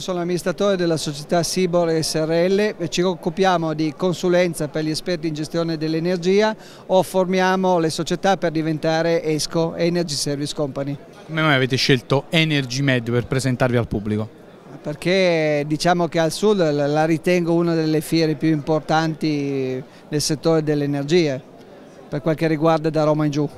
Sono l'amministratore della società Sibor SRL e ci occupiamo di consulenza per gli esperti in gestione dell'energia o formiamo le società per diventare ESCO, Energy Service Company. Come mai avete scelto Energy Med per presentarvi al pubblico? perché diciamo che al sud la ritengo una delle fiere più importanti nel settore dell'energia per quel che riguarda da Roma in giù.